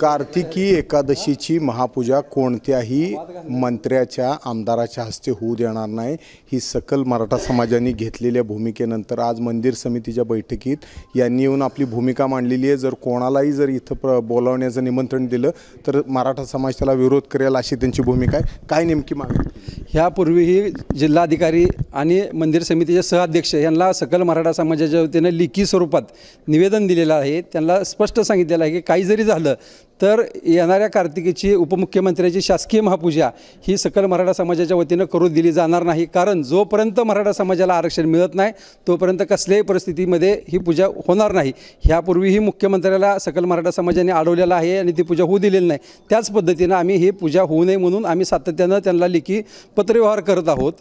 कार्तिकी एकादशीची महापूजा कोणत्याही मंत्र्याच्या आमदाराच्या हस्ते होऊ देणार नाही ही सकल मराठा समाजाने घेतलेल्या भूमिकेनंतर आज मंदिर समितीच्या बैठकीत यांनी येऊन आपली भूमिका मांडलेली आहे जर कोणालाही जर इथं प्र बोलावण्याचं निमंत्रण दिलं तर मराठा समाज त्याला विरोध करेल अशी त्यांची भूमिका आहे काय नेमकी मागणी ह्यापूर्वीही जिल्हाधिकारी आणि मंदिर समितीचे सहअध्यक्ष यांना सकल मराठा समाजाच्या वतीनं लिखी स्वरूपात निवेदन दिलेलं आहे त्यांना स्पष्ट सांगितलेलं आहे की काही जरी झालं तर येणाऱ्या कार्तिकीची उपमुख्यमंत्र्याची शासकीय महापूजा ही सकल मराठा समाजाच्या वतीनं करू दिली जाणार नाही कारण जोपर्यंत मराठा समाजाला आरक्षण मिळत नाही तोपर्यंत कसल्याही परिस्थितीमध्ये ही पूजा होणार नाही ह्यापूर्वीही मुख्यमंत्र्याला सकल मराठा समाजाने अडवलेला आहे आणि ती पूजा होऊ दिलेली नाही त्याच पद्धतीनं आम्ही ही पूजा होऊ नये म्हणून आम्ही सातत्यानं त्यांना लेखी पत्रव्यवहार करत आहोत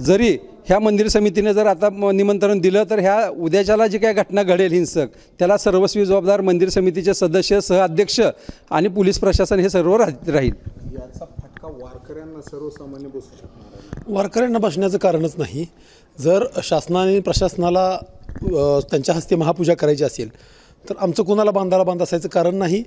जरी ह्या मंदिर समितीने जर आता निमंत्रण दिलं तर ह्या उद्याच्याला जी काही घटना घडेल हिंसक त्याला सर्वस्वी जबाबदार मंदिर समितीचे सदस्य सहअध्यक्ष आणि पोलीस प्रशासन हे सर्व राहील याचा फटका वारकऱ्यांना सर्वसामान्य बसू शकणार वारकऱ्यांना बसण्याचं कारणच नाही जर शासनाने प्रशासनाला त्यांच्या हस्ते महापूजा करायची असेल तर आमचं कोणाला बांधाला बांध असायचं कारण नाही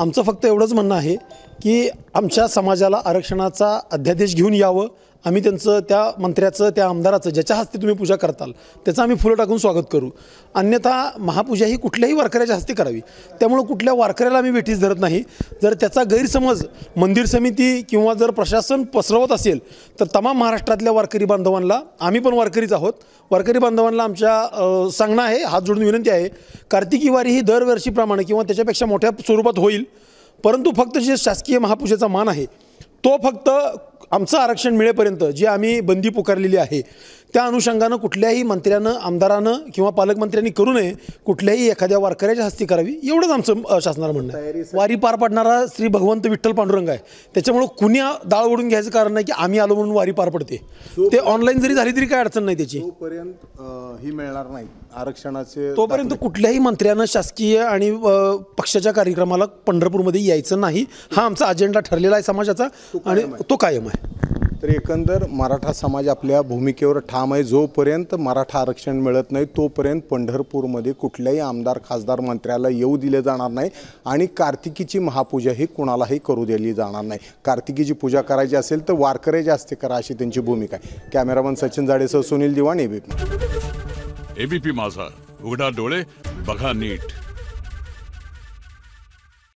आमचं फक्त एवढंच म्हणणं आहे की आमच्या समाजाला आरक्षणाचा अध्यादेश घेऊन यावं आम्ही त्यांचं त्या मंत्र्याचं त्या आमदाराचं ज्याच्या हस्ते तुम्ही पूजा करताल त्याचं आम्ही फुलं टाकून स्वागत करू अन्यथा महापूजा ही कुठल्याही वारकऱ्याच्या हस्ते करावी त्यामुळं कुठल्या वारकऱ्याला आम्ही वेठीस धरत नाही जर त्याचा गैरसमज मंदिर समिती किंवा जर प्रशासन पसरवत असेल तर तमाम महाराष्ट्रातल्या वारकरी बांधवांना आम्ही पण वारकरीच आहोत वारकरी बांधवांना आमच्या सांगणं आहे हात जोडून विनंती आहे कार्तिकी वारी ही दरवर्षीप्रमाणे किंवा त्याच्यापेक्षा मोठ्या स्वरूपात होईल परंतु फक्त जे शासकीय महापूजेचा मान आहे तो फक्त आमचं आरक्षण मिळेपर्यंत जी आम्ही बंदी पुकारलेली आहे त्या अनुषंगानं कुठल्याही मंत्र्यानं आमदारानं किंवा पालकमंत्र्यांनी करू नये कुठल्याही एखाद्या वारकऱ्याच्या हस्ती करावी एवढंच आमचं शासनाला म्हणणं आहे वारी पार पाडणारा श्री भगवंत विठ्ठल पांडुरंग आहे त्याच्यामुळं कुण्या दाळ ओढून घ्यायचं कारण नाही की आम्ही आलो म्हणून वारी पार पडते ते ऑनलाईन जरी झाली तरी काय अडचण नाही त्याची तोपर्यंत ही मिळणार नाही आरक्षणाचे तोपर्यंत कुठल्याही मंत्र्यानं शासकीय आणि पक्षाच्या कार्यक्रमाला पंढरपूरमध्ये यायचं नाही हा आमचा अजेंडा ठरलेला आहे समाजाचा आणि तो कायम आहे तर एकंदर मराठा समाज आपल्या भूमिकेवर ठाम आहे जोपर्यंत मराठा आरक्षण मिळत नाही तोपर्यंत पंढरपूरमध्ये कुठल्याही आमदार खासदार मंत्र्याला येऊ दिले जाणार नाही आणि कार्तिकीची महापूजा ही कुणालाही करू दिली जाणार नाही कार्तिकीची पूजा करायची असेल तर वारकरे जास्त करा अशी त्यांची भूमिका आहे कॅमेरामन सचिन जाडेसह सुनील दिवाण एबीपी एबीपी माझा उघडा डोळे बघा नीट